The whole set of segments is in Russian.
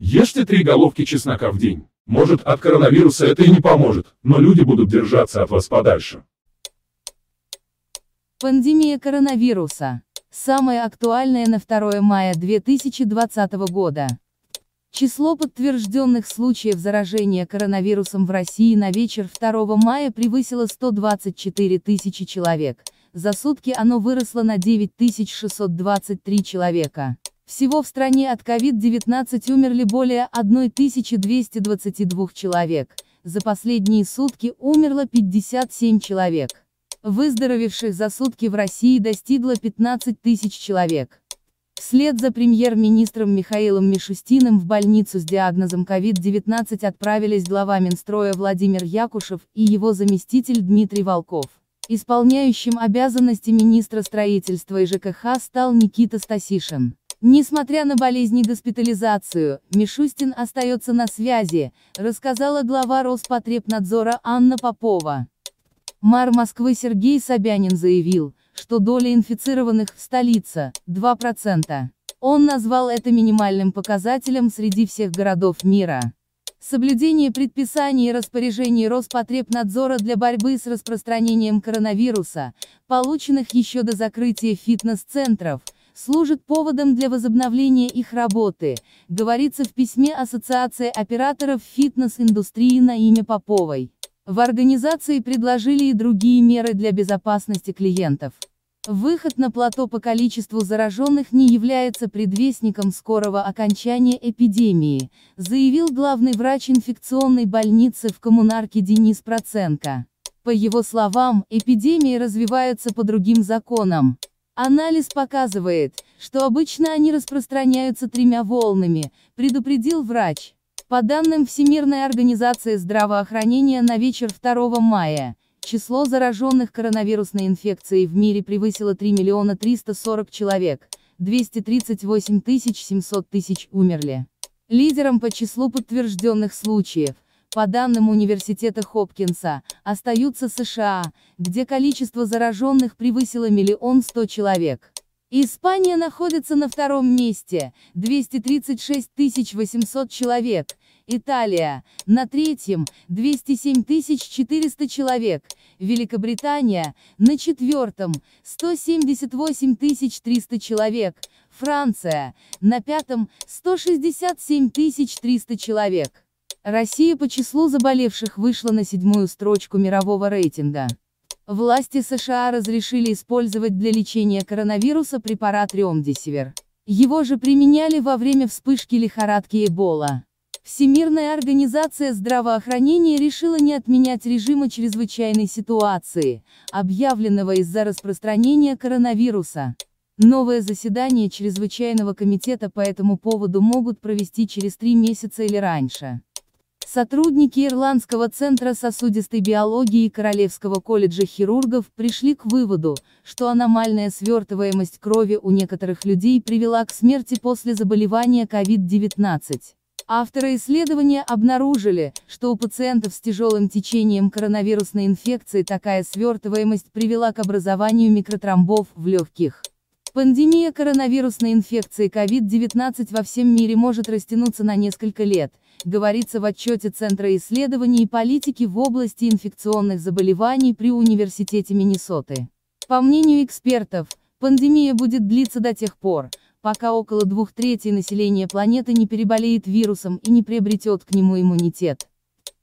Ешьте три головки чеснока в день. Может, от коронавируса это и не поможет, но люди будут держаться от вас подальше. Пандемия коронавируса. Самое актуальное на 2 мая 2020 года. Число подтвержденных случаев заражения коронавирусом в России на вечер 2 мая превысило 124 тысячи человек, за сутки оно выросло на 9623 человека. Всего в стране от COVID-19 умерли более 1222 человек, за последние сутки умерло 57 человек. Выздоровевших за сутки в России достигло 15 тысяч человек. Вслед за премьер-министром Михаилом Мишустиным в больницу с диагнозом COVID-19 отправились глава Минстроя Владимир Якушев и его заместитель Дмитрий Волков. Исполняющим обязанности министра строительства и ЖКХ стал Никита Стасишин. Несмотря на болезнь и госпитализацию, Мишустин остается на связи, рассказала глава Роспотребнадзора Анна Попова. Мэр Москвы Сергей Собянин заявил, что доля инфицированных в столице – 2%. Он назвал это минимальным показателем среди всех городов мира. Соблюдение предписаний и распоряжений Роспотребнадзора для борьбы с распространением коронавируса, полученных еще до закрытия фитнес-центров – служит поводом для возобновления их работы, говорится в письме Ассоциации операторов фитнес-индустрии на имя Поповой. В организации предложили и другие меры для безопасности клиентов. Выход на плато по количеству зараженных не является предвестником скорого окончания эпидемии, заявил главный врач инфекционной больницы в коммунарке Денис Проценко. По его словам, эпидемии развиваются по другим законам. Анализ показывает, что обычно они распространяются тремя волнами, предупредил врач. По данным Всемирной организации здравоохранения на вечер 2 мая, число зараженных коронавирусной инфекцией в мире превысило 3 миллиона 340 человек, 238 тысяч 700 тысяч умерли. Лидером по числу подтвержденных случаев, по данным университета Хопкинса, остаются США, где количество зараженных превысило миллион сто человек. Испания находится на втором месте, 236 800 человек, Италия, на третьем, 207 400 человек, Великобритания, на четвертом, 178 300 человек, Франция, на пятом, 167 300 человек. Россия по числу заболевших вышла на седьмую строчку мирового рейтинга. Власти США разрешили использовать для лечения коронавируса препарат Ремдесивер. Его же применяли во время вспышки лихорадки Эбола. Всемирная организация здравоохранения решила не отменять режима чрезвычайной ситуации, объявленного из-за распространения коронавируса. Новое заседание чрезвычайного комитета по этому поводу могут провести через три месяца или раньше. Сотрудники Ирландского центра сосудистой биологии Королевского колледжа хирургов пришли к выводу, что аномальная свертываемость крови у некоторых людей привела к смерти после заболевания COVID-19. Авторы исследования обнаружили, что у пациентов с тяжелым течением коронавирусной инфекции такая свертываемость привела к образованию микротромбов в легких. Пандемия коронавирусной инфекции COVID-19 во всем мире может растянуться на несколько лет, говорится в отчете Центра исследований и политики в области инфекционных заболеваний при Университете Миннесоты. По мнению экспертов, пандемия будет длиться до тех пор, пока около двух третей населения планеты не переболеет вирусом и не приобретет к нему иммунитет.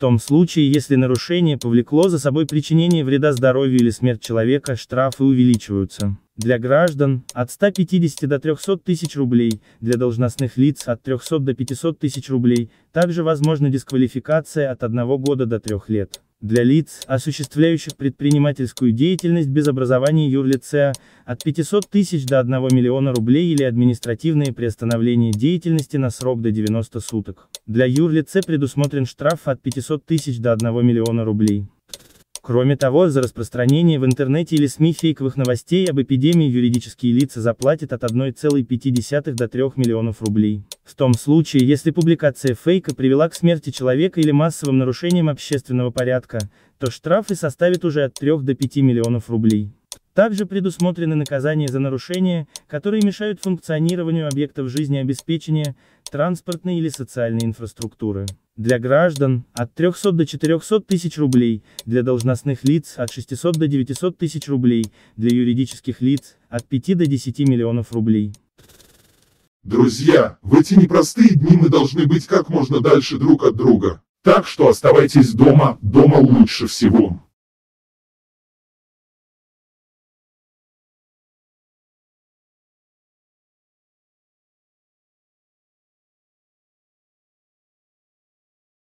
том случае, если нарушение повлекло за собой причинение вреда здоровью или смерть человека, штрафы увеличиваются. Для граждан – от 150 до 300 тысяч рублей, для должностных лиц – от 300 до 500 тысяч рублей, также возможна дисквалификация от 1 года до 3 лет. Для лиц, осуществляющих предпринимательскую деятельность без образования юрлица, от 500 тысяч до 1 миллиона рублей или административное приостановление деятельности на срок до 90 суток. Для юрлица предусмотрен штраф от 500 тысяч до 1 миллиона рублей. Кроме того, за распространение в интернете или СМИ фейковых новостей об эпидемии юридические лица заплатят от 1,5 до 3 миллионов рублей. В том случае, если публикация фейка привела к смерти человека или массовым нарушениям общественного порядка, то штрафы составят уже от 3 до 5 миллионов рублей. Также предусмотрены наказания за нарушения, которые мешают функционированию объектов жизнеобеспечения, транспортной или социальной инфраструктуры. Для граждан – от 300 до 400 тысяч рублей, для должностных лиц – от 600 до 900 тысяч рублей, для юридических лиц – от 5 до 10 миллионов рублей. Друзья, в эти непростые дни мы должны быть как можно дальше друг от друга. Так что оставайтесь дома, дома лучше всего.